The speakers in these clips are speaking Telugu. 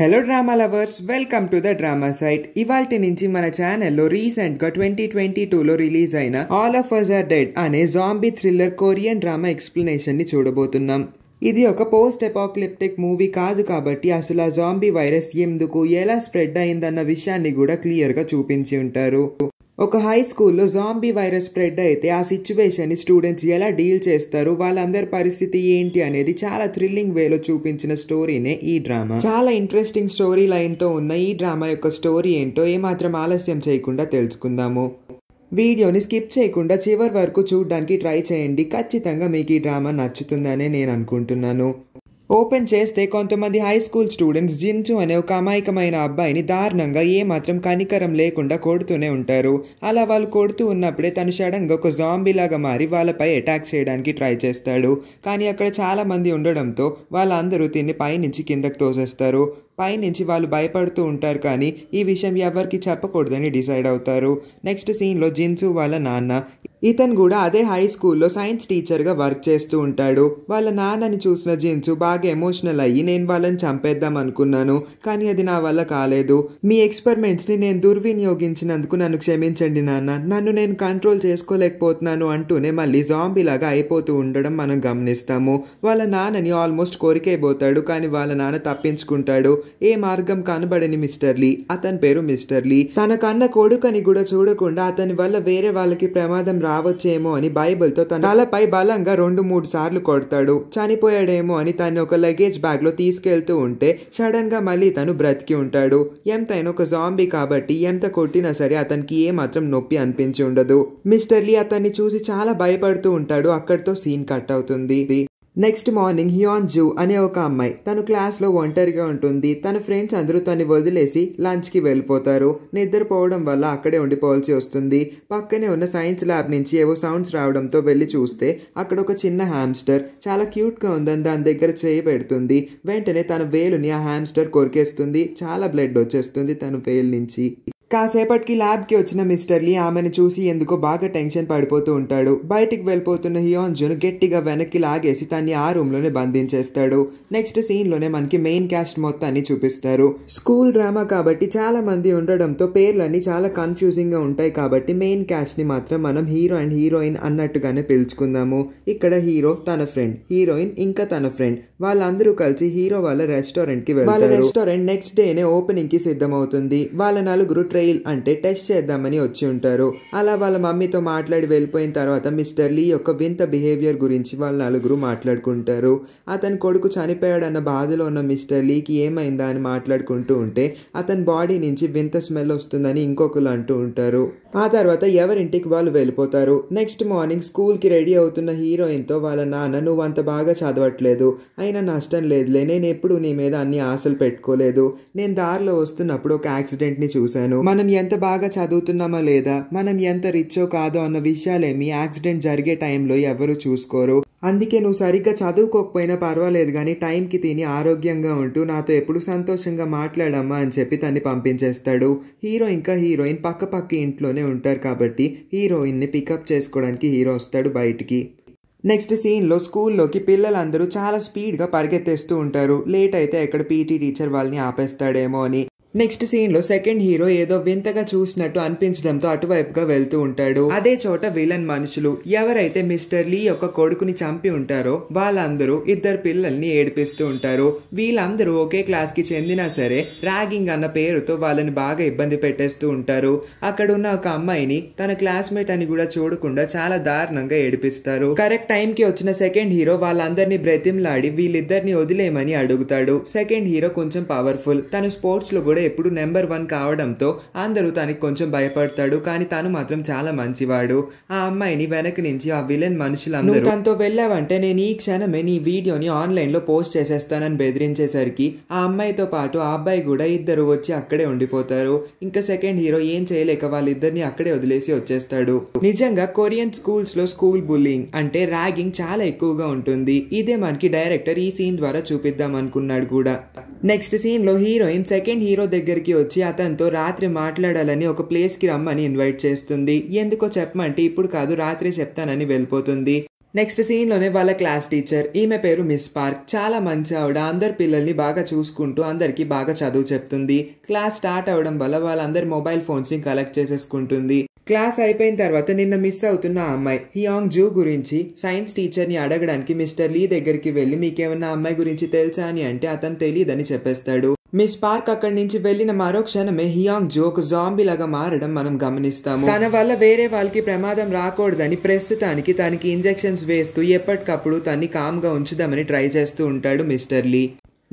Hello drama lovers welcome to the drama site ఇవాల్టి నుంచి మన ఛానల్లో రీసెంట్ గా ట్వంటీ ట్వంటీ టూలో రిలీజ్ అయిన ఆల్ ఆఫ్ అజర్ డెడ్ అనే zombie thriller Korean drama explanation ని చూడబోతున్నాం ఇది ఒక పోస్ట్ ఎపాక్లిప్టిక్ మూవీ కాదు కాబట్టి అసలు ఆ జాంబీ వైరస్ ఎందుకు ఎలా స్ప్రెడ్ అయిందన్న విషయాన్ని కూడా క్లియర్గా చూపించి ఉంటారు ఒక హై స్కూల్లో జాంబీ వైరస్ స్ప్రెడ్ అయితే ఆ సిచ్యువేషన్ని స్టూడెంట్స్ ఎలా డీల్ చేస్తారు వాళ్ళందరి పరిస్థితి ఏంటి అనేది చాలా థ్రిల్లింగ్ వేలో చూపించిన స్టోరీనే ఈ డ్రామా చాలా ఇంట్రెస్టింగ్ స్టోరీ లైన్తో ఉన్న ఈ డ్రామా యొక్క స్టోరీ ఏంటో ఏమాత్రం ఆలస్యం చేయకుండా తెలుసుకుందాము వీడియోని స్కిప్ చేయకుండా చివరి వరకు చూడడానికి ట్రై చేయండి ఖచ్చితంగా మీకు ఈ డ్రామా నచ్చుతుందనే నేను అనుకుంటున్నాను ఓపెన్ చేస్తే కొంతమంది హై స్కూల్ స్టూడెంట్స్ జిన్చు అనే ఒక అమాయకమైన అబ్బాయిని దారుణంగా ఏమాత్రం కనికరం లేకుండా కొడుతూనే ఉంటారు అలా వాళ్ళు కొడుతూ ఉన్నప్పుడే తను సడన్గా ఒక జాంబీలాగా మారి వాళ్ళపై అటాక్ చేయడానికి ట్రై చేస్తాడు కానీ అక్కడ చాలామంది ఉండడంతో వాళ్ళందరూ తిని పైనుంచి కిందకు తోసేస్తారు పైనుంచి వాళ్ళు భయపడుతూ ఉంటారు కానీ ఈ విషయం ఎవరికి చెప్పకూడదని డిసైడ్ అవుతారు నెక్స్ట్ సీన్లో జిన్సు వాళ్ళ నాన్న ఇతను కూడా అదే హై స్కూల్లో సైన్స్ టీచర్గా వర్క్ చేస్తూ ఉంటాడు వాళ్ళ నాన్నని చూసిన జిన్సు బాగా ఎమోషనల్ అయ్యి నేను వాళ్ళని చంపేద్దాం అనుకున్నాను కానీ అది నా వల్ల కాలేదు మీ ఎక్స్పెరిమెంట్స్ని నేను దుర్వినియోగించినందుకు నన్ను క్షమించండి నాన్న నన్ను నేను కంట్రోల్ చేసుకోలేకపోతున్నాను అంటూనే మళ్ళీ జాంబీలాగా అయిపోతూ ఉండడం మనం గమనిస్తాము వాళ్ళ నాన్నని ఆల్మోస్ట్ కోరికైపోతాడు కానీ వాళ్ళ నాన్న తప్పించుకుంటాడు ఏ మార్గం కనబడని మిస్టర్ లీ అతని పేరు మిస్టర్ లీ తన కన్న కొడుకని కూడా చూడకుండా అతని వల్ల వేరే వాళ్ళకి ప్రమాదం రావచ్చేమో అని తో తన తలపై బలంగా రెండు మూడు సార్లు కొడతాడు చనిపోయాడేమో అని తను ఒక లగేజ్ బ్యాగ్ లో తీసుకెళ్తూ ఉంటే సడన్ గా మళ్ళీ తను బ్రతికి ఉంటాడు ఎంతైనా ఒక జాంబీ కాబట్టి ఎంత కొట్టినా సరే అతనికి ఏ మాత్రం నొప్పి అనిపించి ఉండదు మిస్టర్ లీ అతన్ని చూసి చాలా భయపడుతూ ఉంటాడు అక్కడితో సీన్ కట్ అవుతుంది నెక్స్ట్ మార్నింగ్ హియాన్ జూ అనే ఒక అమ్మాయి తను క్లాస్లో ఒంటరిగా ఉంటుంది తన ఫ్రెండ్స్ అందరూ తను వదిలేసి లంచ్కి వెళ్ళిపోతారు నిద్రపోవడం వల్ల అక్కడే ఉండిపోవాల్సి వస్తుంది పక్కనే ఉన్న సైన్స్ ల్యాబ్ నుంచి ఏవో సౌండ్స్ రావడంతో వెళ్ళి చూస్తే అక్కడ ఒక చిన్న హ్యామ్స్టర్ చాలా క్యూట్గా ఉందని దాని దగ్గర చేయి పెడుతుంది వెంటనే తన వేలుని ఆ హ్యామ్స్టర్ కొరికేస్తుంది చాలా బ్లడ్ వచ్చేస్తుంది తన వేలు నుంచి కాసేపటికి ల్యాబ్కి వచ్చిన మిస్టర్ లీ ఆమెను చూసి ఎందుకో బాగా టెన్షన్ పడిపోతూ ఉంటాడు బయటికి వెళ్ళిపోతున్న హియోంజును గట్టిగా వెనక్కి లాగేసి తన్ని ఆ రూమ్లోనే బంధించేస్తాడు నెక్స్ట్ సీన్లోనే మనకి మెయిన్ క్యాస్ట్ మొత్తాన్ని చూపిస్తారు స్కూల్ డ్రామా కాబట్టి చాలా మంది ఉండడంతో పేర్లన్నీ చాలా కన్ఫ్యూజింగ్గా ఉంటాయి కాబట్టి మెయిన్ క్యాస్ట్ని మాత్రం మనం హీరో అండ్ హీరోయిన్ అన్నట్టుగానే పిలుచుకుందాము ఇక్కడ హీరో తన ఫ్రెండ్ హీరోయిన్ ఇంకా తన ఫ్రెండ్ వాళ్ళందరూ కలిసి హీరో వాళ్ళ రెస్టారెంట్కి వెళ్తారు వాళ్ళ రెస్టారెంట్ నెక్స్ట్ డేనే ఓపెనింగ్కి సిద్ధమవుతుంది వాళ్ళ నలుగురు ట్రయిల్ అంటే టెస్ట్ చేద్దామని వచ్చి ఉంటారు అలా వాళ్ళ మమ్మీతో మాట్లాడి వెళ్ళిపోయిన తర్వాత మిస్టర్ లీ యొక్క వింత బిహేవియర్ గురించి వాళ్ళ నలుగురు మాట్లాడుకుంటారు అతని కొడుకు చనిపోయాడన్న బాధలో ఉన్న మిస్టర్ లీకి ఏమైందా అని మాట్లాడుకుంటూ ఉంటే అతని బాడీ నుంచి వింత స్మెల్ వస్తుందని ఇంకొకరు అంటూ ఉంటారు ఆ తర్వాత ఎవరింటికి వాళ్ళు వెళ్ళిపోతారు నెక్స్ట్ మార్నింగ్ స్కూల్కి రెడీ అవుతున్న హీరోయిన్తో వాళ్ళ నాన్న నువ్వు అంత బాగా చదవట్లేదు అయినా నష్టం లేదులే నేను ఎప్పుడు నీ మీద అన్ని ఆశలు పెట్టుకోలేదు నేను దారిలో వస్తున్నప్పుడు ఒక యాక్సిడెంట్ని చూశాను మనం ఎంత బాగా చదువుతున్నామో లేదా మనం ఎంత రిచ్చో కాదో అన్న విషయాలేమి యాక్సిడెంట్ జరిగే టైంలో ఎవరు చూసుకోరు అందుకే నువ్వు సరిగ్గా చదువుకోకపోయినా పర్వాలేదు కానీ టైంకి తిని ఆరోగ్యంగా ఉంటూ నాతో ఎప్పుడు సంతోషంగా మాట్లాడమ్మా అని చెప్పి తన్ని పంపించేస్తాడు హీరో ఇంకా హీరోయిన్ పక్క పక్క ఇంట్లోనే ఉంటారు కాబట్టి హీరోయిన్ని పికప్ చేసుకోవడానికి హీరో వస్తాడు బయటికి నెక్స్ట్ సీన్లో స్కూల్లోకి పిల్లలందరూ చాలా స్పీడ్గా పరిగెత్తేస్తూ ఉంటారు లేట్ అయితే ఎక్కడ పీటీ టీచర్ వాళ్ళని ఆపేస్తాడేమో అని నెక్స్ట్ సీన్ లో సెకండ్ హీరో ఏదో వింతగా చూసినట్టు అనిపించడంతో అటువైపుగా వెళ్తూ ఉంటాడు అదే చోట విలన్ మనుషులు ఎవరైతే మిస్టర్ లీ యొక్క కొడుకుని చంపి ఉంటారో వాళ్ళందరూ ఇద్దరు పిల్లల్ని ఏడిపిస్తూ ఉంటారు వీళ్ళందరూ ఒకే క్లాస్ కి చెందినా సరే ర్యాగింగ్ అన్న పేరుతో వాళ్ళని బాగా ఇబ్బంది పెట్టేస్తూ ఉంటారు అక్కడ ఉన్న ఒక అమ్మాయిని తన క్లాస్మేట్ అని కూడా చూడకుండా చాలా దారుణంగా ఏడిపిస్తారు కరెక్ట్ టైం కి వచ్చిన సెకండ్ హీరో వాళ్ళందరిని బ్రతిమ్లాడి వీళ్ళిద్దరిని వదిలేయమని అడుగుతాడు సెకండ్ హీరో కొంచెం పవర్ఫుల్ తను స్పోర్ట్స్ లో కూడా కూడా ఎప్పుడు నెంబర్ వన్ కావడంతో అందరూ తనకి కొంచెం భయపడతాడు కానీ తను మాత్రం చాలా మంచివాడు ఆ అమ్మాయిని వెనక నుంచి ఆ విలన్ మనుషులందరూ తనతో వెళ్ళావంటే నేను ఈ క్షణమే నీ వీడియోని ఆన్లైన్లో పోస్ట్ చేసేస్తానని బెదిరించేసరికి ఆ అమ్మాయితో పాటు ఆ అబ్బాయి కూడా ఇద్దరు వచ్చి అక్కడే ఉండిపోతారు ఇంకా సెకండ్ హీరో ఏం చేయలేక వాళ్ళిద్దరిని అక్కడే వదిలేసి వచ్చేస్తాడు నిజంగా కొరియన్ స్కూల్స్ లో స్కూల్ బుల్లింగ్ అంటే ర్యాగింగ్ చాలా ఎక్కువగా ఉంటుంది ఇదే మనకి డైరెక్టర్ ఈ సీన్ ద్వారా చూపిద్దాం అనుకున్నాడు కూడా నెక్స్ట్ సీన్ లో హీరోయిన్ సెకండ్ హీరో దగ్గరికి వచ్చి అతనితో రాత్రి మాట్లాడాలని ఒక ప్లేస్కి రమ్మని ఇన్వైట్ చేస్తుంది ఎందుకో చెప్పమంటే ఇప్పుడు కాదు రాత్రి చెప్తానని వెళ్ళిపోతుంది నెక్స్ట్ సీన్లోనే వాళ్ళ క్లాస్ టీచర్ ఈమె పేరు మిస్ పార్క్ చాలా మంచి ఆవిడ అందరి పిల్లల్ని బాగా చూసుకుంటూ అందరికీ బాగా చదువు చెప్తుంది క్లాస్ స్టార్ట్ అవడం వల్ల వాళ్ళందరి మొబైల్ ఫోన్స్ని కలెక్ట్ చేసేసుకుంటుంది క్లాస్ అయిపోయిన తర్వాత నిన్న మిస్ అవుతున్న అమ్మాయి హియాంగ్ జూ గురించి సైన్స్ టీచర్ని అడగడానికి మిస్టర్ లీ దగ్గరికి వెళ్ళి మీకేమన్నా అమ్మాయి గురించి తెలుసా అని అంటే అతను తెలియదని చెప్పేస్తాడు మిస్ పార్క్ అక్కడి నుంచి వెళ్లిన మరో క్షణమే హియాంగ్ జోక్ లాగా మారడం మనం గమనిస్తాము తన వల్ల వేరే వాళ్ళకి ప్రమాదం రాకూడదని ప్రస్తుతానికి తనకి ఇంజెక్షన్స్ వేస్తూ ఎప్పటికప్పుడు తన్ని కామ్గా ఉంచుదామని ట్రై చేస్తూ ఉంటాడు మిస్టర్ లీ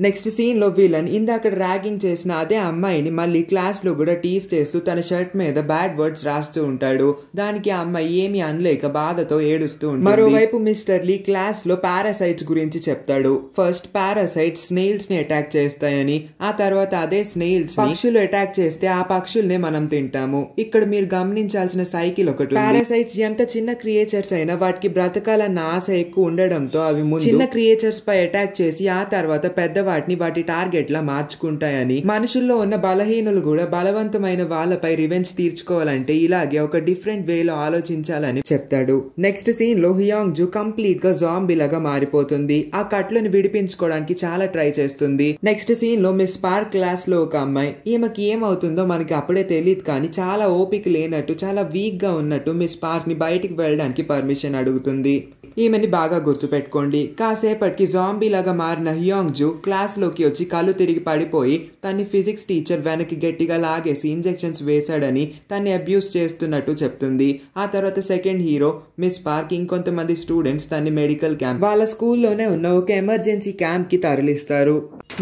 నెక్స్ట్ సీన్లో విలన్ ఇందాక ర్యాగింగ్ చేసిన అదే అమ్మాయిని మళ్ళీ క్లాస్లో కూడా టీస్ చేస్తూ తన షర్ట్ మీద బ్యాడ్ వర్డ్స్ రాస్తూ ఉంటాడు దానికి ఆ అమ్మాయి ఏమి అనలేక బాధతో ఏడుస్తూ ఉంటుంది మరోవైపు మిస్టర్ లీ క్లాస్ లో పారాసైట్స్ గురించి చెప్తాడు ఫస్ట్ పారాసైట్స్ స్నేల్స్ ని అటాక్ చేస్తాయని ఆ తర్వాత అదే స్నేల్స్ పక్షులు అటాక్ చేస్తే ఆ పక్షుల్నే మనం తింటాము ఇక్కడ మీరు గమనించాల్సిన సైకిల్ ఒకటి పారాసైట్స్ ఎంత చిన్న క్రియేచర్స్ అయినా వాటికి బ్రతకాలన్న ఆశ ఎక్కువ ఉండడంతో అవి చిన్న క్రియేచర్స్ పై అటాక్ చేసి ఆ తర్వాత పెద్ద వాటిని వాటి టార్గెట్ లా మార్చుకుంటాయని మనుషుల్లో ఉన్న బలహీనులు కూడా బలవంతమైన వాళ్ళపై రివెంజ్ తీర్చుకోవాలంటే ఇలాగే ఒక డిఫరెంట్ వేలో ఆలోచించాలని చెప్తాడు నెక్స్ట్ సీన్ లో హియాంగ్ జు కంప్లీట్ గా జాంబీ లాగా మారిపోతుంది ఆ కట్లను విడిపించుకోవడానికి చాలా ట్రై చేస్తుంది నెక్స్ట్ సీన్ లో మిస్ పార్క్ క్లాస్ లో ఒక అమ్మాయి ఈమెకి ఏమవుతుందో మనకి అప్పుడే తెలియదు కానీ చాలా ఓపిక లేనట్టు చాలా వీక్ గా ఉన్నట్టు మిస్ పార్క్ ని బయటికి వెళ్ళడానికి పర్మిషన్ అడుగుతుంది ఈమెని బాగా గుర్తు పెట్టుకోండి కాసేపటికి జాంబీ లాగా మారిన హియాంగ్ జు క్లాస్ క్లాస్లోకి వచ్చి కళ్ళు తిరిగి పడిపోయి తన్ని ఫిజిక్స్ టీచర్ వెనక్కి గట్టిగా లాగేసి ఇంజెక్షన్స్ వేశాడని తన్ని అబ్యూస్ చేస్తున్నట్టు చెప్తుంది ఆ తర్వాత సెకండ్ హీరో మిస్ పార్క్ ఇంకొంతమంది స్టూడెంట్స్ తన్ని మెడికల్ క్యాంప్ వాళ్ళ స్కూల్లోనే ఉన్న ఒక ఎమర్జెన్సీ క్యాంప్కి తరలిస్తారు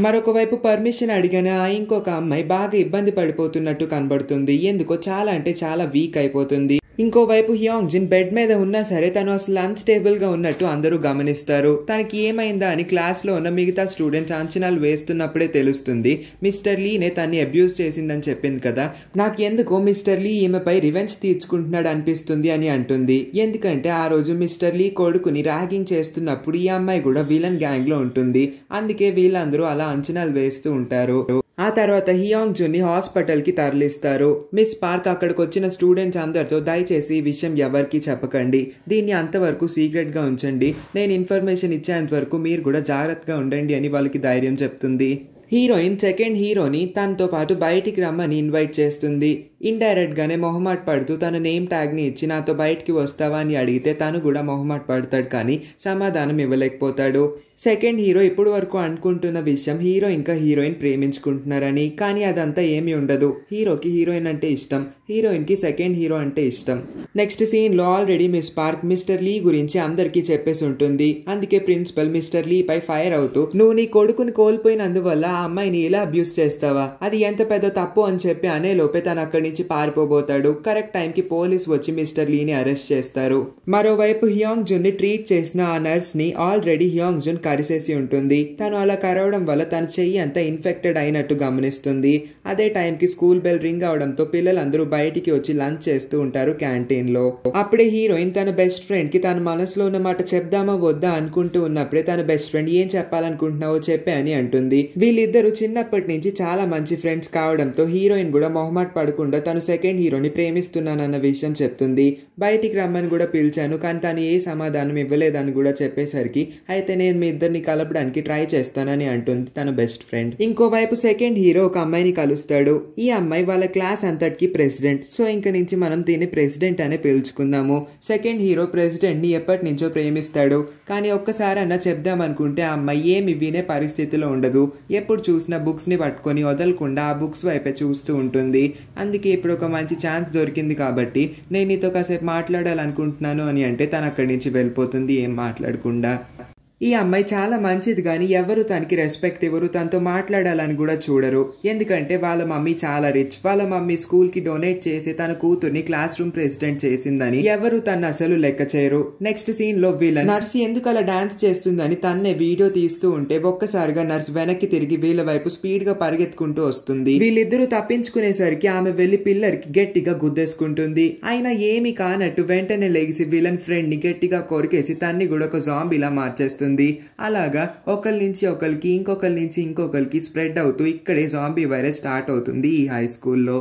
మరొక వైపు పర్మిషన్ అడిగిన ఇంకొక అమ్మాయి బాగా ఇబ్బంది పడిపోతున్నట్టు కనబడుతుంది ఎందుకో చాలా అంటే చాలా వీక్ అయిపోతుంది ఇంకోవైపు హియాంగ్ జిన్ బెడ్ మీద ఉన్నా సరే తను అసలు గా ఉన్నట్టు అందరూ గమనిస్తారు తనకి ఏమైందా అని క్లాస్లో ఉన్న మిగతా స్టూడెంట్స్ అంచనాలు వేస్తున్నప్పుడే తెలుస్తుంది మిస్టర్ లీనే తన్ని అబ్యూస్ చేసిందని చెప్పింది కదా నాకు ఎందుకో మిస్టర్ లీ ఈమెపై రివెంజ్ తీర్చుకుంటున్నాడు అనిపిస్తుంది అని అంటుంది ఎందుకంటే ఆ రోజు మిస్టర్ లీ కొడుకుని ర్యాగింగ్ చేస్తున్నప్పుడు ఈ అమ్మాయి కూడా విలన్ గ్యాంగ్లో ఉంటుంది అందుకే వీళ్ళందరూ అలా అంచనాలు వేస్తూ ఉంటారు ఆ తర్వాత హియాంగ్ హాస్పిటల్ హాస్పిటల్కి తరలిస్తారు మిస్ పార్క్ అక్కడికి వచ్చిన స్టూడెంట్స్ అందరితో దయచేసి ఈ విషయం ఎవరికి చెప్పకండి దీన్ని అంతవరకు సీక్రెట్గా ఉంచండి నేను ఇన్ఫర్మేషన్ ఇచ్చేంత వరకు మీరు కూడా జాగ్రత్తగా ఉండండి అని వాళ్ళకి ధైర్యం చెప్తుంది హీరోయిన్ సెకండ్ హీరోని తనతో పాటు బయటికి రమ్మని ఇన్వైట్ చేస్తుంది గానే మొహమాట పడుతూ తన నేమ్ ట్యాగ్ని ఇచ్చి నాతో బయటికి వస్తావా అని అడిగితే తను కూడా మొహమాట పడతాడు కానీ సమాధానం ఇవ్వలేకపోతాడు సెకండ్ హీరో ఇప్పుడు వరకు అనుకుంటున్న విషయం హీరో ఇంకా హీరోయిన్ ప్రేమించుకుంటున్నారని కానీ అదంతా ఏమీ ఉండదు హీరోకి హీరోయిన్ అంటే ఇష్టం హీరోయిన్కి సెకండ్ హీరో అంటే ఇష్టం నెక్స్ట్ సీన్లో already Miss Park Mr Lee గురించి అందరికీ చెప్పేసి ఉంటుంది అందుకే ప్రిన్సిపల్ మిస్టర్ లీ పై ఫైర్ అవుతూ నువ్వు నీ కొడుకుని కోల్పోయినందువల్ల ఆ అమ్మాయిని ఇలా అబ్యూస్ చేస్తావా అది ఎంత పెద్ద తప్పు అని చెప్పి అనే లోపే తను అక్కడి నుంచి పారిపోబోతాడు కరెక్ట్ టైంకి పోలీస్ వచ్చి మిస్టర్ లీని అరెస్ట్ చేస్తారు మరోవైపు హియాంగ్ జున్ ని ట్రీట్ చేసిన ఆ నర్స్ ని ఆల్రెడీ హియాంగ్ జున్ కరిసేసి ఉంటుంది తను అలా కరవడం వల్ల తన చెయ్యి అంతా ఇన్ఫెక్టెడ్ అయినట్టు గమనిస్తుంది అదే టైంకి స్కూల్ బెల్ రింగ్ అవడంతో పిల్లలందరూ బయటికి వచ్చి లంచ్ చేస్తూ ఉంటారు క్యాంటీన్ లో అప్పుడే హీరోయిన్ తన బెస్ట్ ఫ్రెండ్ కి తన మనసులో ఉన్న మాట చెప్దామా వద్దా అనుకుంటూ ఉన్నప్పుడే తన బెస్ట్ ఫ్రెండ్ ఏం చెప్పాలనుకుంటున్నావో చెప్పే అని అంటుంది వీళ్ళిద్దరూ చిన్నప్పటి నుంచి చాలా మంచి ఫ్రెండ్స్ కావడంతో హీరోయిన్ కూడా మొహమాట పడకుండా తను సెకండ్ హీరోని ప్రేమిస్తున్నానన్న విషయం చెప్తుంది బయటికి రమ్మని కూడా పిలిచాను కానీ తను ఏ సమాధానం ఇవ్వలేదని కూడా చెప్పేసరికి అయితే నేను మీ ఇద్దరిని కలపడానికి ట్రై చేస్తానని అంటుంది తన బెస్ట్ ఫ్రెండ్ ఇంకోవైపు సెకండ్ హీరో ఒక అమ్మాయిని కలుస్తాడు ఈ అమ్మాయి వాళ్ళ క్లాస్ అంతటికి ప్రెసిడెంట్ సో ఇంక నుంచి మనం దీన్ని ప్రెసిడెంట్ అని పిలుచుకుందాము సెకండ్ హీరో ప్రెసిడెంట్ ని ఎప్పటి నుంచో ప్రేమిస్తాడు కానీ ఒక్కసారి అన్న చెప్దాం అనుకుంటే ఆ అమ్మాయి ఏమి వినే పరిస్థితిలో ఉండదు ఎప్పుడు చూసిన బుక్స్ ని పట్టుకొని వదలకుండా ఆ బుక్స్ వైపే చూస్తూ ఉంటుంది అందుకే ఇప్పుడు ఒక మంచి ఛాన్స్ దొరికింది కాబట్టి నేను నీతో కాసేపు మాట్లాడాలనుకుంటున్నాను అని అంటే తను అక్కడి నుంచి వెళ్ళిపోతుంది ఏం మాట్లాడకుండా ఈ అమ్మాయి చాలా మంచిది కానీ ఎవరు తనకి రెస్పెక్ట్ ఇవ్వరు తనతో మాట్లాడాలని కూడా చూడరు ఎందుకంటే వాళ్ళ మమ్మీ చాలా రిచ్ వాళ్ళ మమ్మీ స్కూల్ కి డొనేట్ చేసి తన కూతుర్ని క్లాస్ రూమ్ ప్రెసిడెంట్ చేసిందని ఎవరు తన అసలు లెక్క చేయరు నెక్స్ట్ సీన్ లో వీళ్ళ నర్స్ ఎందుకు అలా డాన్స్ చేస్తుందని తన్నే వీడియో తీస్తూ ఉంటే ఒక్కసారిగా నర్స్ వెనక్కి తిరిగి వీళ్ళ వైపు స్పీడ్ గా పరిగెత్తుకుంటూ వస్తుంది వీళ్ళిద్దరూ తప్పించుకునేసరికి ఆమె వెళ్లి పిల్లర్ కి గట్టిగా గుద్దేసుకుంటుంది అయినా ఏమి కానట్టు వెంటనే లెగిసి వీళ్ళని ఫ్రెండ్ ని గట్టిగా కొరికేసి తన్ని కూడా ఒక జాంబిలా మార్చేస్తుంది వస్తుంది అలాగా ఒకరి నుంచి ఒకరికి ఇంకొకరి నుంచి ఇంకొకరికి స్ప్రెడ్ అవుతూ ఇక్కడే జాంబీ వైరస్ స్టార్ట్ అవుతుంది ఈ హై స్కూల్లో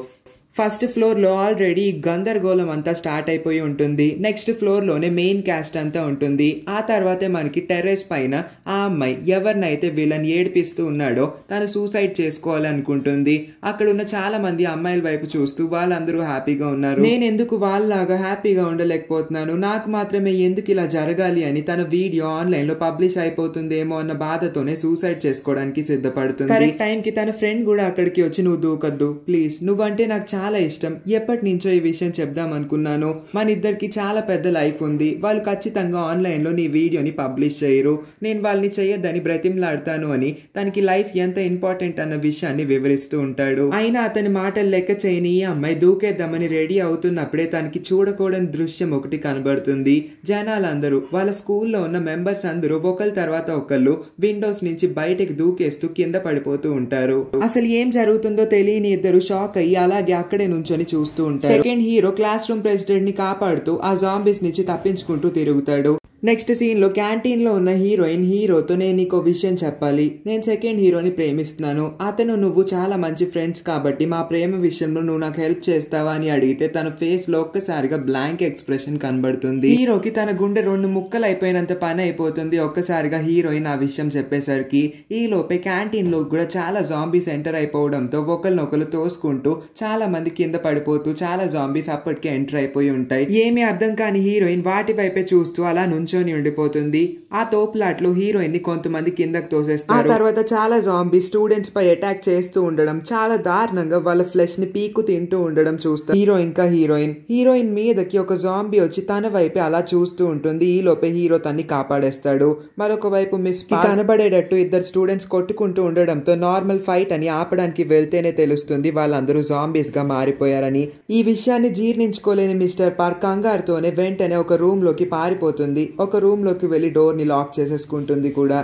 ఫస్ట్ ఫ్లోర్లో ఆల్రెడీ గందరగోళం అంతా స్టార్ట్ అయిపోయి ఉంటుంది నెక్స్ట్ ఫ్లోర్లోనే మెయిన్ క్యాస్ట్ అంతా ఉంటుంది ఆ తర్వాతే మనకి టెర్రస్ పైన ఆ అమ్మాయి ఎవరినైతే వీళ్ళని ఏడిపిస్తూ ఉన్నాడో తను సూసైడ్ చేసుకోవాలనుకుంటుంది అక్కడ ఉన్న చాలా మంది అమ్మాయిల వైపు చూస్తూ వాళ్ళందరూ హ్యాపీగా ఉన్నారు నేను ఎందుకు వాళ్ళలాగా హ్యాపీగా ఉండలేకపోతున్నాను నాకు మాత్రమే ఎందుకు ఇలా జరగాలి అని తన వీడియో ఆన్లైన్ లో పబ్లిష్ అయిపోతుందేమో అన్న బాధతోనే సూసైడ్ చేసుకోవడానికి సిద్ధపడుతుంది టైం కి తన ఫ్రెండ్ కూడా అక్కడికి వచ్చి నువ్వు దూకద్దు ప్లీజ్ నువ్వంటే నాకు చాలా చాలా ఇష్టం ఎప్పటి నుంచో ఈ విషయం చెప్దాం అనుకున్నాను మన ఇద్దరికి చాలా పెద్ద లైఫ్ ఉంది వాళ్ళు ఖచ్చితంగా ఆన్లైన్లో నీ వీడియోని పబ్లిష్ చేయరు నేను వాళ్ళని చేయొద్దని బ్రతిమలాడతాను అని తనకి లైఫ్ ఎంత ఇంపార్టెంట్ అన్న విషయాన్ని వివరిస్తూ ఉంటాడు అయినా అతని మాటలు లెక్క చేయని ఈ అమ్మాయి దూకేద్దామని రెడీ అవుతున్నప్పుడే తనకి చూడకూడని దృశ్యం ఒకటి కనబడుతుంది జనాలందరూ వాళ్ళ స్కూల్లో ఉన్న మెంబర్స్ అందరూ ఒకరి తర్వాత ఒకళ్ళు విండోస్ నుంచి బయటకు దూకేస్తూ కింద పడిపోతూ ఉంటారు అసలు ఏం జరుగుతుందో తెలియని ఇద్దరు షాక్ అయ్యి అలాగే అక్కడ అక్కడే నుంచొని చూస్తూ ఉంటారు second hero classroom president ని కాపాడుతూ ఆ జాంబీస్ నుంచి తప్పించుకుంటూ తిరుగుతాడు నెక్స్ట్ సీన్లో క్యాంటీన్లో ఉన్న హీరోయిన్ హీరోతో నేను నీకు విషయం చెప్పాలి నేను సెకండ్ హీరోని ప్రేమిస్తున్నాను అతను నువ్వు చాలా మంచి ఫ్రెండ్స్ కాబట్టి మా ప్రేమ విషయంలో నువ్వు నాకు హెల్ప్ చేస్తావా అని అడిగితే తన ఫేస్లో ఒక్కసారిగా బ్లాంక్ ఎక్స్ప్రెషన్ కనబడుతుంది హీరోకి తన గుండె రెండు ముక్కలు అయిపోయినంత పని అయిపోతుంది ఒక్కసారిగా హీరోయిన్ ఆ విషయం చెప్పేసరికి ఈ లోపే క్యాంటీన్లో కూడా చాలా జాంబీస్ ఎంటర్ అయిపోవడంతో ఒకరినొకరు తోసుకుంటూ చాలా మంది కింద పడిపోతూ చాలా జాంబీస్ అప్పటికే ఎంటర్ అయిపోయి ఉంటాయి ఏమీ అర్థం కాని హీరోయిన్ వాటి వైపే చూస్తూ అలా నుంచి నిల్చొని ఉండిపోతుంది ఆ తోపులాట్లో హీరోయిన్ ని కొంతమంది కిందకు తోసేస్తారు ఆ తర్వాత చాలా జాంబీ స్టూడెంట్స్ పై అటాక్ చేస్తూ ఉండడం చాలా దారుణంగా వాళ్ళ ఫ్లెష్ ని పీకు తింటూ ఉండడం చూస్తారు హీరో ఇంకా హీరోయిన్ హీరోయిన్ మీదకి ఒక జాంబీ వచ్చి తన వైపు అలా చూస్తూ ఉంటుంది ఈ లోపే హీరో తన్ని కాపాడేస్తాడు మరొక వైపు మిస్ కనబడేటట్టు ఇద్దరు స్టూడెంట్స్ కొట్టుకుంటూ ఉండడంతో నార్మల్ ఫైట్ అని ఆపడానికి వెళ్తేనే తెలుస్తుంది వాళ్ళందరూ జాంబీస్ గా మారిపోయారని ఈ విషయాన్ని జీర్ణించుకోలేని మిస్టర్ పార్క్ కంగారుతోనే వెంటనే ఒక రూమ్ లోకి పారిపోతుంది ఒక రూమ్లోకి వెళ్ళి డోర్ని లాక్ చేసేసుకుంటుంది కూడా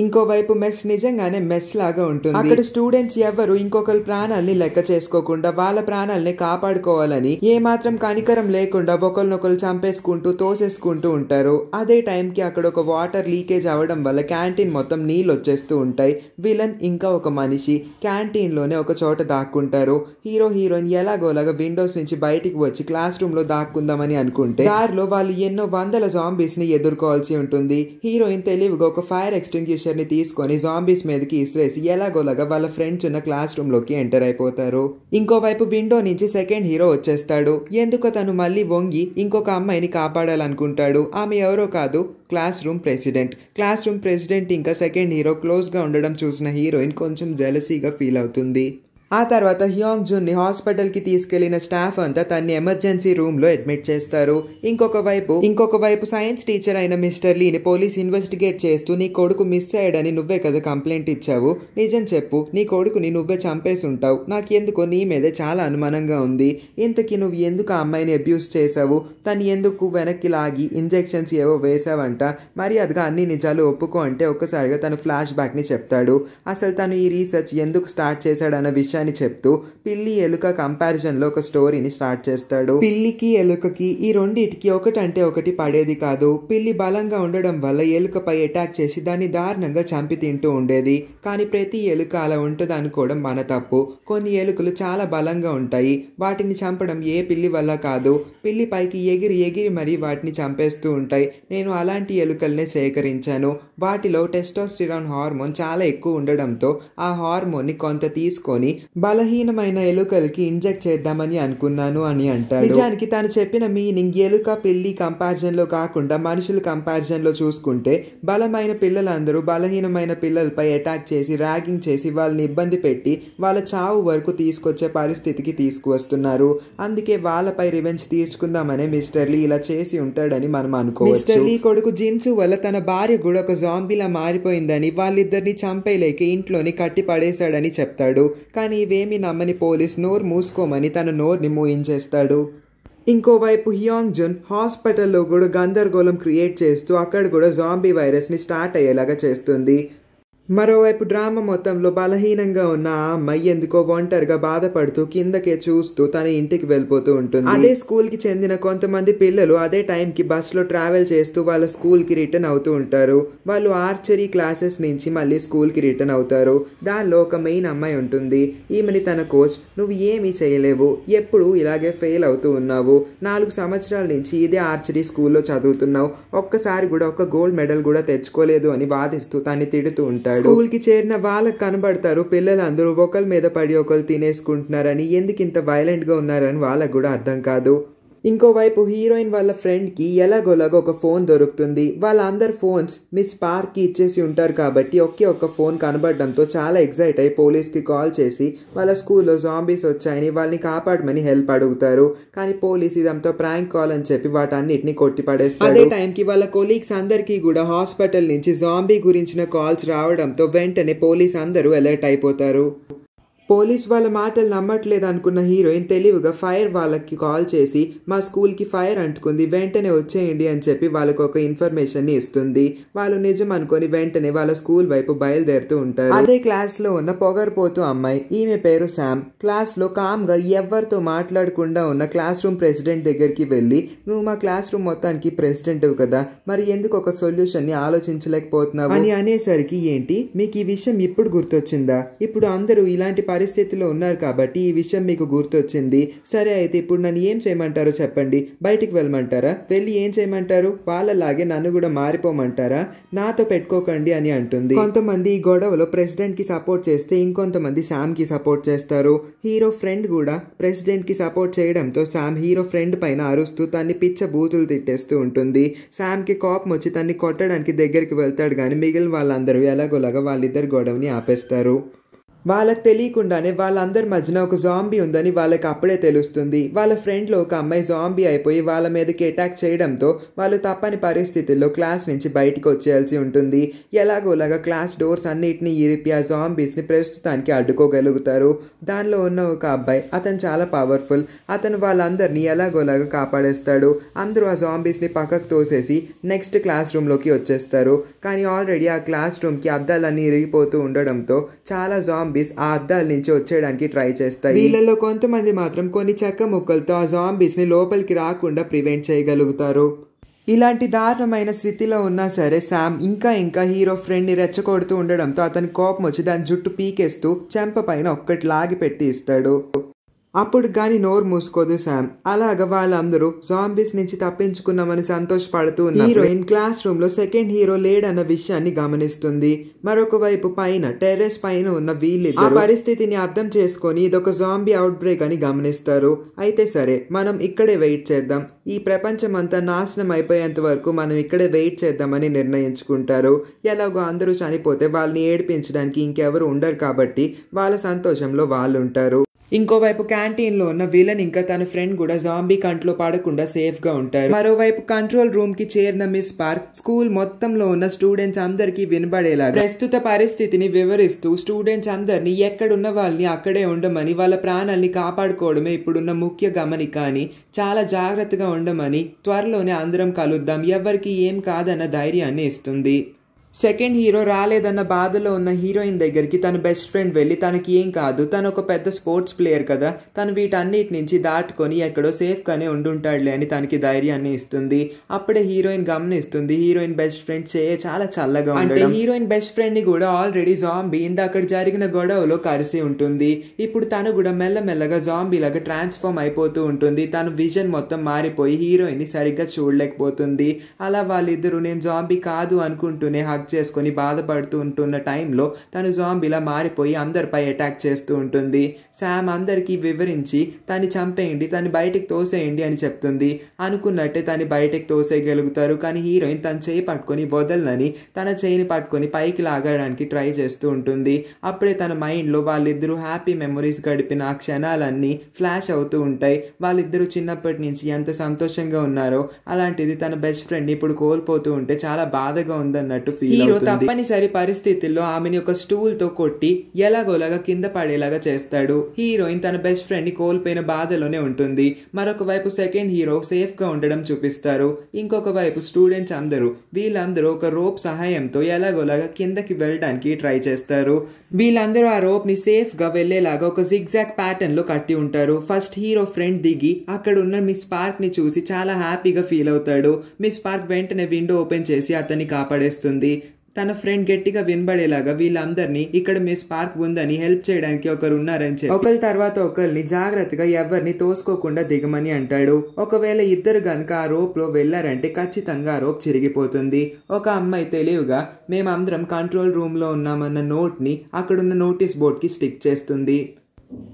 ఇంకోవైపు మెస్ నిజంగానే మెస్ లాగా ఉంటుంది అక్కడ స్టూడెంట్స్ ఎవ్వరు ఇంకొకరి ప్రాణాల్ని లెక్క చేసుకోకుండా వాళ్ళ ప్రాణాల్ని కాపాడుకోవాలని ఏమాత్రం కనికరం లేకుండా ఒకరినొకరు చంపేసుకుంటూ తోసేసుకుంటూ ఉంటారు అదే టైంకి అక్కడ ఒక వాటర్ లీకేజ్ అవ్వడం వల్ల క్యాంటీన్ మొత్తం నీళ్ళు వచ్చేస్తూ ఉంటాయి విలన్ ఇంకా ఒక మనిషి క్యాంటీన్లోనే ఒక చోట దాక్కుంటారు హీరో హీరోయిన్ ఎలాగోలాగా విండోస్ నుంచి బయటికి వచ్చి క్లాస్ రూమ్ లో దాక్కుందామని అనుకుంటే దారిలో వాళ్ళు ఎన్నో వందల జాంబీస్ ని ఎదుర్కోవాల్సి ఉంటుంది హీరోయిన్ తెలివిగా ఒక ఫైర్ ఎక్స్టింగ్యూషన్ టీచర్ని తీసుకొని జాంబీస్ మీదకి ఇసిరేసి ఎలాగోలాగా వాళ్ళ ఫ్రెండ్స్ ఉన్న క్లాస్ రూమ్లోకి ఎంటర్ అయిపోతారు ఇంకోవైపు విండో నుంచి సెకండ్ హీరో వచ్చేస్తాడు ఎందుకో తను మళ్ళీ వంగి ఇంకొక అమ్మాయిని కాపాడాలనుకుంటాడు ఆమె ఎవరో కాదు classroom president classroom president ఇంకా సెకండ్ హీరో క్లోజ్గా ఉండడం చూసిన హీరోయిన్ కొంచెం జెలసీగా ఫీల్ అవుతుంది ఆ తర్వాత హ్యాంగ్ జున్ని హాస్పిటల్కి తీసుకెళ్లిన స్టాఫ్ అంతా తన్ని ఎమర్జెన్సీ రూమ్లో అడ్మిట్ చేస్తారు ఇంకొక వైపు ఇంకొక వైపు సైన్స్ టీచర్ అయిన మిస్టర్ లీని పోలీస్ ఇన్వెస్టిగేట్ చేస్తూ నీ కొడుకు మిస్ అయ్యాడని నువ్వే కదా కంప్లైంట్ ఇచ్చావు నిజం చెప్పు నీ కొడుకుని నువ్వే చంపేసి ఉంటావు నాకెందుకో నీ మీదే చాలా అనుమానంగా ఉంది ఇంతకీ నువ్వు ఎందుకు ఆ అమ్మాయిని అబ్యూస్ చేసావు తను ఎందుకు వెనక్కి లాగి ఇంజెక్షన్స్ ఏవో వేసావంట మర్యాదగా అన్ని నిజాలు ఒప్పుకో అంటే ఒక్కసారిగా తను ఫ్లాష్ బ్యాక్ని చెప్తాడు అసలు తను ఈ రీసెర్చ్ ఎందుకు స్టార్ట్ చేశాడన్న విషయం అని చెప్తూ పిల్లి ఎలుక లో ఒక స్టోరీని స్టార్ట్ చేస్తాడు పిల్లికి ఎలుకకి ఈ రెండింటికి ఒకటంటే ఒకటి పడేది కాదు పిల్లి బలంగా ఉండడం వల్ల ఎలుకపై అటాక్ చేసి దాన్ని దారుణంగా చంపి తింటూ ఉండేది కానీ ప్రతి ఎలుక అలా ఉంటుంది అనుకోవడం మన తప్పు కొన్ని ఎలుకలు చాలా బలంగా ఉంటాయి వాటిని చంపడం ఏ పిల్లి వల్ల కాదు పిల్లి పైకి ఎగిరి ఎగిరి మరీ వాటిని చంపేస్తూ ఉంటాయి నేను అలాంటి ఎలుకల్నే సేకరించాను వాటిలో టెస్టోస్టిరాన్ హార్మోన్ చాలా ఎక్కువ ఉండడంతో ఆ హార్మోన్ని కొంత తీసుకొని బలహీనమైన ఎలుకలకి ఇంజెక్ట్ చేద్దామని అనుకున్నాను అని అంటాడు నిజానికి తాను చెప్పిన మీనింగ్ ఎలుక పిల్లి కంపారిజన్లో కాకుండా మనుషుల కంపారిజన్లో చూసుకుంటే బలమైన పిల్లలందరూ బలహీనమైన పిల్లలపై అటాక్ చేసి ర్యాగింగ్ చేసి వాళ్ళని ఇబ్బంది పెట్టి వాళ్ళ చావు వరకు తీసుకొచ్చే పరిస్థితికి తీసుకువస్తున్నారు అందుకే వాళ్ళపై రివెంజ్ తీర్చుకుందామనే మిస్టర్ లీ ఇలా చేసి ఉంటాడని మనం అనుకోవచ్చు మిస్టర్ లీ కొడుకు జిన్సు వల్ల తన భార్య కూడా ఒక జాంబీలా మారిపోయిందని వాళ్ళిద్దరిని చంపేలేక ఇంట్లోని కట్టి పడేశాడని చెప్తాడు కానీ నీవేమీ నమ్మని పోలీస్ నోరు మూసుకోమని తన ని మూయించేస్తాడు ఇంకోవైపు హియాంగ్ జున్ హాస్పిటల్లో కూడా గందరగోళం క్రియేట్ చేస్తూ అక్కడ కూడా జాంబీ వైరస్ని స్టార్ట్ అయ్యేలాగా చేస్తుంది మరోవైపు డ్రామా మొత్తంలో బలహీనంగా ఉన్న ఆ అమ్మాయి ఎందుకో ఒంటరిగా బాధపడుతూ కిందకే చూస్తూ తన ఇంటికి వెళ్ళిపోతూ ఉంటుంది అదే స్కూల్ కి చెందిన కొంతమంది పిల్లలు అదే టైం కి బస్ లో ట్రావెల్ చేస్తూ వాళ్ళ స్కూల్ కి రిటర్న్ అవుతూ ఉంటారు వాళ్ళు ఆర్చరీ క్లాసెస్ నుంచి మళ్ళీ స్కూల్ కి రిటర్న్ అవుతారు దానిలో ఒక మెయిన్ అమ్మాయి ఉంటుంది ఈమెని తన కోచ్ నువ్వు ఏమీ చేయలేవు ఎప్పుడు ఇలాగే ఫెయిల్ అవుతూ ఉన్నావు నాలుగు సంవత్సరాల నుంచి ఇదే ఆర్చరీ స్కూల్లో చదువుతున్నావు ఒక్కసారి కూడా ఒక గోల్డ్ మెడల్ కూడా తెచ్చుకోలేదు అని వాదిస్తూ తన్ని తిడుతూ ఉంటారు స్కూల్కి చేరిన వాళ్ళకి కనబడతారు పిల్లలు అందరూ ఒకరి మీద పడి ఒకరు తినేసుకుంటున్నారని ఎందుకు ఇంత వైలెంట్గా ఉన్నారని వాళ్ళకు కూడా అర్థం కాదు ఇంకోవైపు హీరోయిన్ వాళ్ళ ఫ్రెండ్కి ఎలాగోలాగో ఒక ఫోన్ దొరుకుతుంది వాళ్ళందరు ఫోన్స్ మిస్ పార్క్కి ఇచ్చేసి ఉంటారు కాబట్టి ఒకే ఒక్క ఫోన్ కనబడడంతో చాలా ఎగ్జైట్ అయ్యి పోలీస్కి కాల్ చేసి వాళ్ళ స్కూల్లో జాంబీస్ వచ్చాయని వాళ్ళని కాపాడమని హెల్ప్ అడుగుతారు కానీ పోలీస్ ఇదంతా ప్రాంక్ కాల్ అని చెప్పి వాటన్నిటిని కొట్టిపడేస్తారు అదే టైంకి వాళ్ళ కొలీగ్స్ అందరికీ కూడా హాస్పిటల్ నుంచి జాంబీ గురించిన కాల్స్ రావడంతో వెంటనే పోలీస్ అందరూ అలర్ట్ అయిపోతారు పోలీస్ వాళ్ళ మాటలు నమ్మట్లేదు అనుకున్న హీరోయిన్ తెలివిగా ఫైర్ వాళ్ళకి కాల్ చేసి మా స్కూల్కి ఫైర్ అంటుకుంది వెంటనే వచ్చేయండి అని చెప్పి వాళ్ళకు ఒక ఇన్ఫర్మేషన్ ఇస్తుంది వాళ్ళు నిజం అనుకొని వెంటనే వాళ్ళ స్కూల్ వైపు బయలుదేరుతూ ఉంటారు అదే క్లాస్లో ఉన్న పొగరపోతూ అమ్మాయి ఈమె పేరు శామ్ క్లాస్లో కామ్గా ఎవరితో మాట్లాడకుండా ఉన్న క్లాస్ రూమ్ ప్రెసిడెంట్ దగ్గరికి వెళ్ళి నువ్వు మా క్లాస్ రూమ్ మొత్తానికి ప్రెసిడెంట్ కదా మరి ఎందుకు ఒక సొల్యూషన్ని ఆలోచించలేకపోతున్నావు అని అనేసరికి ఏంటి మీకు ఈ విషయం ఇప్పుడు గుర్తొచ్చిందా ఇప్పుడు అందరూ ఇలాంటి పరిస్థితిలో ఉన్నారు కాబట్టి ఈ విషయం మీకు గుర్తొచ్చింది సరే అయితే ఇప్పుడు నన్ను ఏం చేయమంటారో చెప్పండి బయటికి వెళ్ళమంటారా వెళ్ళి ఏం చేయమంటారు వాళ్ళలాగే నన్ను కూడా మారిపోమంటారా నాతో పెట్టుకోకండి అని అంటుంది కొంతమంది ఈ గొడవలో ప్రెసిడెంట్కి సపోర్ట్ చేస్తే ఇంకొంతమంది కి సపోర్ట్ చేస్తారు హీరో ఫ్రెండ్ కూడా ప్రెసిడెంట్కి సపోర్ట్ చేయడంతో శామ్ హీరో ఫ్రెండ్ పైన అరుస్తూ తన్ని పిచ్చ బూతులు తిట్టేస్తూ ఉంటుంది కి కోపం వచ్చి తన్ని కొట్టడానికి దగ్గరికి వెళ్తాడు కానీ మిగిలిన వాళ్ళందరూ ఎలాగోలాగా వాళ్ళిద్దరు గొడవని ఆపేస్తారు వాళ్ళకి తెలియకుండానే వాళ్ళందరి మధ్యన ఒక జాంబీ ఉందని వాళ్ళకి అప్పుడే తెలుస్తుంది వాళ్ళ ఫ్రెండ్లో ఒక అమ్మాయి జాంబీ అయిపోయి వాళ్ళ మీదకి అటాక్ చేయడంతో వాళ్ళు తప్పని పరిస్థితుల్లో క్లాస్ నుంచి బయటకు వచ్చేయాల్సి ఉంటుంది ఎలాగోలాగా క్లాస్ డోర్స్ అన్నిటిని ఇరిపి ఆ జాంబీస్ని ప్రస్తుతానికి అడ్డుకోగలుగుతారు దానిలో ఉన్న ఒక అబ్బాయి అతను చాలా పవర్ఫుల్ అతను వాళ్ళందరినీ ఎలాగోలాగా కాపాడేస్తాడు అందరూ ఆ జాంబీస్ని పక్కకు తోసేసి నెక్స్ట్ క్లాస్ రూమ్లోకి వచ్చేస్తారు కానీ ఆల్రెడీ ఆ క్లాస్ రూమ్కి అద్దాలన్నీ ఇరిగిపోతూ ఉండడంతో చాలా జాంబీ జాంబీస్ ఆ అద్దాల నుంచి వచ్చేయడానికి ట్రై చేస్తాయి వీళ్ళలో కొంతమంది మాత్రం కొన్ని చెక్క ముక్కలతో ఆ జాంబీస్ ని లోపలికి రాకుండా ప్రివెంట్ చేయగలుగుతారు ఇలాంటి దారుణమైన స్థితిలో ఉన్నా సరే శామ్ ఇంకా ఇంకా హీరో ఫ్రెండ్ని రెచ్చగొడుతూ ఉండడంతో అతని కోపం వచ్చి దాని జుట్టు పీకేస్తూ చెంప పైన ఒక్కటి లాగి పెట్టి ఇస్తాడు అప్పుడు కానీ నోరు మూసుకోదు శామ్ అలాగ వాళ్ళందరూ జాంబీస్ నుంచి తప్పించుకున్నామని సంతోషపడుతూ హీరోయిన్ క్లాస్ రూమ్ లో సెకండ్ హీరో లేడన్న విషయాన్ని గమనిస్తుంది మరొక వైపు పైన టెర్రస్ పైన ఉన్న వీళ్ళు ఆ పరిస్థితిని అర్థం చేసుకొని ఇదొక జాంబీ అవుట్ బ్రేక్ అని గమనిస్తారు అయితే సరే మనం ఇక్కడే వెయిట్ చేద్దాం ఈ ప్రపంచం అంతా నాశనం అయిపోయేంత వరకు మనం ఇక్కడే వెయిట్ చేద్దామని నిర్ణయించుకుంటారు ఎలాగో అందరూ చనిపోతే వాళ్ళని ఏడిపించడానికి ఇంకెవరు ఉండరు కాబట్టి వాళ్ళ సంతోషంలో వాళ్ళు ఉంటారు ఇంకోవైపు క్యాంటీన్లో ఉన్న విలన్ ఇంకా తన ఫ్రెండ్ కూడా జాంబీ కంట్లో పడకుండా సేఫ్ గా ఉంటారు మరోవైపు కంట్రోల్ రూమ్ కి చేరిన మిస్ పార్క్ స్కూల్ మొత్తంలో ఉన్న స్టూడెంట్స్ అందరికి వినబడేలా ప్రస్తుత పరిస్థితిని వివరిస్తూ స్టూడెంట్స్ అందరినీ ఎక్కడున్న వాళ్ళని అక్కడే ఉండమని వాళ్ళ ప్రాణాల్ని కాపాడుకోవడమే ఇప్పుడున్న ముఖ్య గమనిక అని చాలా జాగ్రత్తగా ఉండమని త్వరలోనే అందరం కలుద్దాం ఎవరికి ఏం కాదన్న ధైర్యాన్ని ఇస్తుంది సెకండ్ హీరో రాలేదన్న బాధలో ఉన్న హీరోయిన్ దగ్గరికి తన బెస్ట్ ఫ్రెండ్ వెళ్ళి తనకి ఏం కాదు తను ఒక పెద్ద స్పోర్ట్స్ ప్లేయర్ కదా తను వీటన్నిటి నుంచి దాటుకొని ఎక్కడో సేఫ్గానే ఉండుంటాడులే అని తనకి ధైర్యాన్ని ఇస్తుంది అప్పుడే హీరోయిన్ గమనిస్తుంది హీరోయిన్ బెస్ట్ ఫ్రెండ్ చే చాలా చల్లగా అంటే హీరోయిన్ బెస్ట్ ఫ్రెండ్ ని కూడా ఆల్రెడీ జాంబీ అక్కడ జరిగిన గొడవలో కరిసి ఉంటుంది ఇప్పుడు తను కూడా మెల్లమెల్లగా లాగా ట్రాన్స్ఫామ్ అయిపోతూ ఉంటుంది తన విజన్ మొత్తం మారిపోయి హీరోయిన్ ని సరిగ్గా చూడలేకపోతుంది అలా వాళ్ళిద్దరూ నేను జాంబీ కాదు అనుకుంటూనే హక్ చేసుకొని బాధపడుతూ ఉంటున్న టైంలో తను జాంబీలా మారిపోయి అందరిపై అటాక్ చేస్తూ ఉంటుంది శామ్ అందరికీ వివరించి తను చంపేయండి తను బయటకు తోసేయండి అని చెప్తుంది అనుకున్నట్టే తను బయటకు తోసేయగలుగుతారు కానీ హీరోయిన్ తన చేయి పట్టుకొని వదలనని తన చేయిని పట్టుకొని పైకి లాగడానికి ట్రై చేస్తూ ఉంటుంది అప్పుడే తన మైండ్లో వాళ్ళిద్దరూ హ్యాపీ మెమరీస్ గడిపిన ఆ క్షణాలన్నీ ఫ్లాష్ అవుతూ ఉంటాయి వాళ్ళిద్దరూ చిన్నప్పటి నుంచి ఎంత సంతోషంగా ఉన్నారో అలాంటిది తన బెస్ట్ ఫ్రెండ్ ఇప్పుడు కోల్పోతూ ఉంటే చాలా బాధగా ఉందన్నట్టు ఫీల్ హీరో తప్పనిసరి పరిస్థితుల్లో ఆమెని ఒక స్టూల్ తో కొట్టి ఎలాగోలాగా కింద పడేలాగా చేస్తాడు హీరోయిన్ తన బెస్ట్ ఫ్రెండ్ ని కోల్పోయిన బాధలోనే ఉంటుంది మరొక వైపు సెకండ్ హీరో సేఫ్ గా ఉండడం చూపిస్తారు ఇంకొక వైపు స్టూడెంట్స్ అందరూ వీళ్ళందరూ ఒక రోప్ సహాయంతో ఎలాగోలాగా కిందకి వెళ్ళడానికి ట్రై చేస్తారు వీళ్ళందరూ ఆ రోప్ ని సేఫ్ గా వెళ్లేలాగా ఒక జిగ్జాక్ ప్యాటర్న్ లో కట్టి ఉంటారు ఫస్ట్ హీరో ఫ్రెండ్ దిగి అక్కడ ఉన్న మిస్ పార్క్ ని చూసి చాలా హ్యాపీగా ఫీల్ అవుతాడు మిస్ పార్క్ వెంటనే విండో ఓపెన్ చేసి అతన్ని కాపాడేస్తుంది తన ఫ్రెండ్ గట్టిగా వినబడేలాగా వీళ్ళందరినీ ఇక్కడ మిస్ పార్క్ ఉందని హెల్ప్ చేయడానికి ఒకరు ఉన్నారని చెప్పి ఒకరి తర్వాత ఒకరిని జాగ్రత్తగా ఎవరిని తోసుకోకుండా దిగమని అంటాడు ఒకవేళ ఇద్దరు గనుక ఆ రోప్ లో వెళ్ళారంటే ఖచ్చితంగా ఆ రోప్ చిరిగిపోతుంది ఒక అమ్మాయి తెలివిగా మేమందరం కంట్రోల్ రూమ్ లో ఉన్నామన్న నోట్ ని అక్కడున్న నోటీస్ బోర్డ్ కి స్టిక్ చేస్తుంది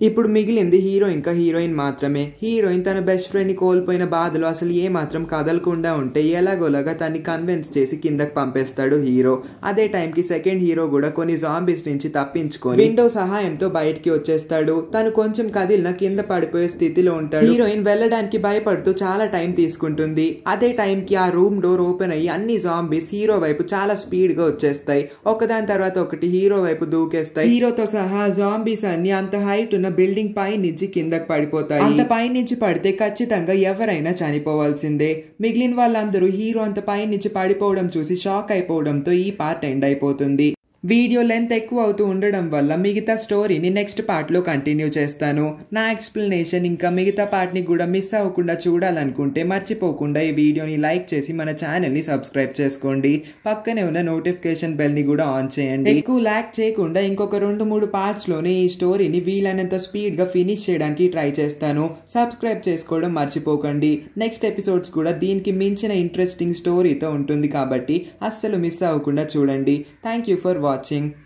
ఇప్పుడు మిగిలింది హీరో ఇంకా హీరోయిన్ మాత్రమే హీరోయిన్ తన బెస్ట్ ఫ్రెండ్ని కోల్పోయిన బాధలు అసలు ఏమాత్రం కదలకుండా ఉంటే ఎలాగోలాగా తన్ని కన్విన్స్ చేసి కిందకి పంపేస్తాడు హీరో అదే టైంకి సెకండ్ హీరో కూడా కొన్ని జాంబీస్ నుంచి తప్పించుకొని విండో సహాయంతో బయటికి వచ్చేస్తాడు తను కొంచెం కదిలిన కింద పడిపోయే స్థితిలో ఉంటాడు హీరోయిన్ వెళ్ళడానికి భయపడుతూ చాలా టైం తీసుకుంటుంది అదే టైంకి ఆ రూమ్ డోర్ ఓపెన్ అయ్యి అన్ని జాంబీస్ హీరో వైపు చాలా స్పీడ్గా వచ్చేస్తాయి ఒకదాని తర్వాత ఒకటి హీరో వైపు దూకేస్తాయి హీరోతో సహా జాంబీస్ అన్ని అంత హై హైట్ ఉన్న బిల్డింగ్ పై నుంచి కిందకు పడిపోతాయి అంత పై నుంచి పడితే ఖచ్చితంగా ఎవరైనా చనిపోవాల్సిందే మిగిలిన వాళ్ళందరూ హీరో అంత పై నుంచి పడిపోవడం చూసి షాక్ అయిపోవడంతో ఈ పార్ట్ ఎండ్ అయిపోతుంది వీడియో లెంత్ ఎక్కువ అవుతూ ఉండడం వల్ల మిగతా స్టోరీని నెక్స్ట్ పార్ట్లో కంటిన్యూ చేస్తాను నా ఎక్స్ప్లెనేషన్ ఇంకా మిగతా పార్ట్ని కూడా మిస్ అవ్వకుండా చూడాలనుకుంటే మర్చిపోకుండా ఈ వీడియోని లైక్ చేసి మన ఛానల్ని సబ్స్క్రైబ్ చేసుకోండి పక్కనే ఉన్న నోటిఫికేషన్ బెల్ని కూడా ఆన్ చేయండి ఎక్కువ ల్యాక్ చేయకుండా ఇంకొక రెండు మూడు పార్ట్స్లోనే ఈ స్టోరీని వీలైనంత స్పీడ్గా ఫినిష్ చేయడానికి ట్రై చేస్తాను సబ్స్క్రైబ్ చేసుకోవడం మర్చిపోకండి నెక్స్ట్ ఎపిసోడ్స్ కూడా దీనికి మించిన ఇంట్రెస్టింగ్ స్టోరీతో ఉంటుంది కాబట్టి అస్సలు మిస్ అవ్వకుండా చూడండి thank you for watch watching.